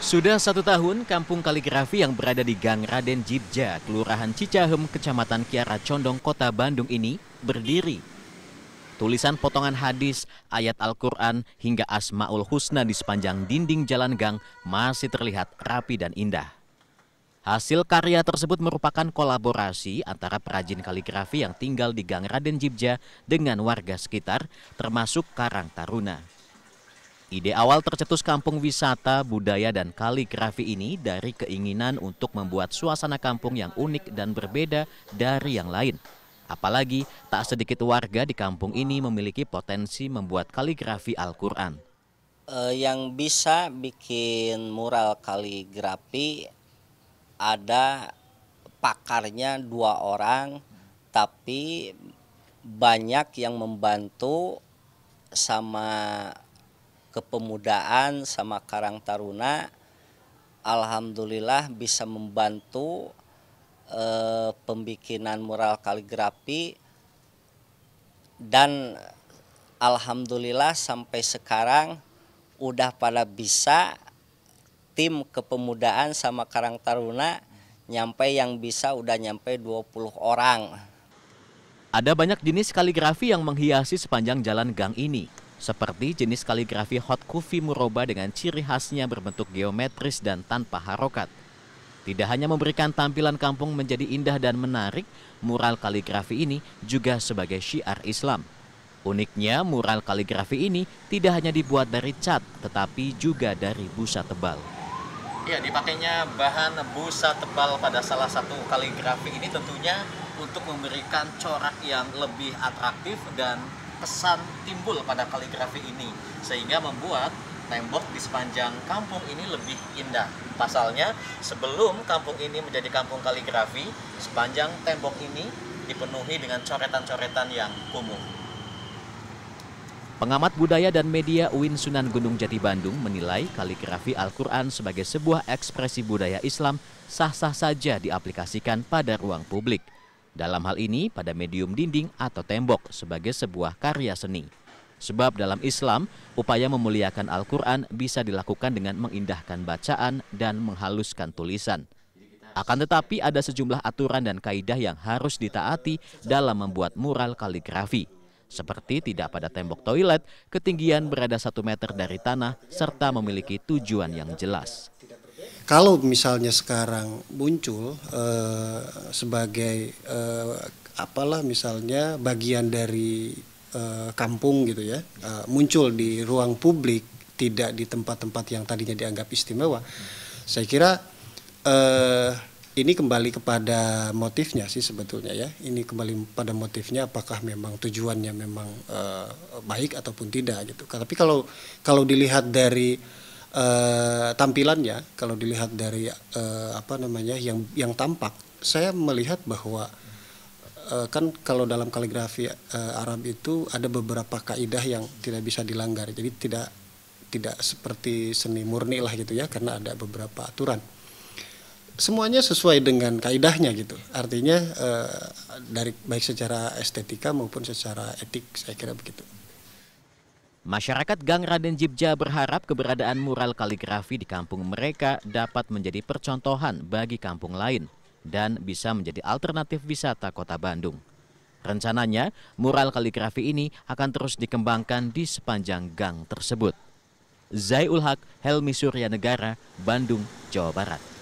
Sudah satu tahun, kampung kaligrafi yang berada di Gang Raden Jibja, Kelurahan Cicahem, Kecamatan Kiara Condong, Kota Bandung ini berdiri. Tulisan potongan hadis, ayat Al-Quran, hingga Asma'ul Husna di sepanjang dinding jalan gang masih terlihat rapi dan indah. Hasil karya tersebut merupakan kolaborasi antara perajin kaligrafi yang tinggal di Gang Raden Jibja dengan warga sekitar, termasuk Karang Taruna. Ide awal tercetus kampung wisata, budaya, dan kaligrafi ini dari keinginan untuk membuat suasana kampung yang unik dan berbeda dari yang lain. Apalagi tak sedikit warga di kampung ini memiliki potensi membuat kaligrafi Al-Quran. Eh, yang bisa bikin mural kaligrafi ada pakarnya dua orang, tapi banyak yang membantu sama kepemudaan sama Karang Taruna alhamdulillah bisa membantu eh, pembikinan mural kaligrafi dan alhamdulillah sampai sekarang udah pada bisa tim kepemudaan sama Karang Taruna nyampe yang bisa udah nyampe 20 orang. Ada banyak jenis kaligrafi yang menghiasi sepanjang jalan gang ini seperti jenis kaligrafi hot kufi muroba dengan ciri khasnya berbentuk geometris dan tanpa harokat. Tidak hanya memberikan tampilan kampung menjadi indah dan menarik, mural kaligrafi ini juga sebagai syiar Islam. Uniknya, mural kaligrafi ini tidak hanya dibuat dari cat, tetapi juga dari busa tebal. Ya, dipakainya bahan busa tebal pada salah satu kaligrafi ini tentunya untuk memberikan corak yang lebih atraktif dan kesan timbul pada kaligrafi ini sehingga membuat tembok di sepanjang kampung ini lebih indah. Pasalnya, sebelum kampung ini menjadi kampung kaligrafi, sepanjang tembok ini dipenuhi dengan coretan-coretan yang kumuh. Pengamat budaya dan media Uin Sunan Gunung Jati Bandung menilai kaligrafi Al-Quran sebagai sebuah ekspresi budaya Islam sah-sah saja diaplikasikan pada ruang publik. Dalam hal ini pada medium dinding atau tembok sebagai sebuah karya seni. Sebab dalam Islam, upaya memuliakan Al-Quran bisa dilakukan dengan mengindahkan bacaan dan menghaluskan tulisan. Akan tetapi ada sejumlah aturan dan kaidah yang harus ditaati dalam membuat mural kaligrafi. Seperti tidak pada tembok toilet, ketinggian berada satu meter dari tanah, serta memiliki tujuan yang jelas kalau misalnya sekarang muncul uh, sebagai eh, apalah misalnya bagian dari eh, kampung gitu ya eh, muncul di ruang publik tidak di tempat-tempat yang tadinya dianggap istimewa saya kira eh, ini kembali kepada motifnya sih sebetulnya ya ini kembali pada motifnya apakah memang tujuannya memang eh, baik ataupun tidak gitu tapi kalau kalau dilihat dari uh, tampilannya kalau dilihat dari uh, apa namanya yang yang tampak saya melihat bahwa uh, kan kalau dalam kaligrafi uh, Arab itu ada beberapa kaidah yang tidak bisa dilanggar jadi tidak tidak seperti seni murni lah gitu ya karena ada beberapa aturan semuanya sesuai dengan kaidahnya gitu artinya dari baik secara estetika maupun secara etik saya kira begitu Masyarakat Gang Raden Jibja berharap keberadaan mural kaligrafi di kampung mereka dapat menjadi percontohan bagi kampung lain dan bisa menjadi alternatif wisata kota Bandung. Rencananya, mural kaligrafi ini akan terus dikembangkan di sepanjang gang tersebut. Zai Ulhak, Helmi Surya Negara, Bandung, Jawa Barat.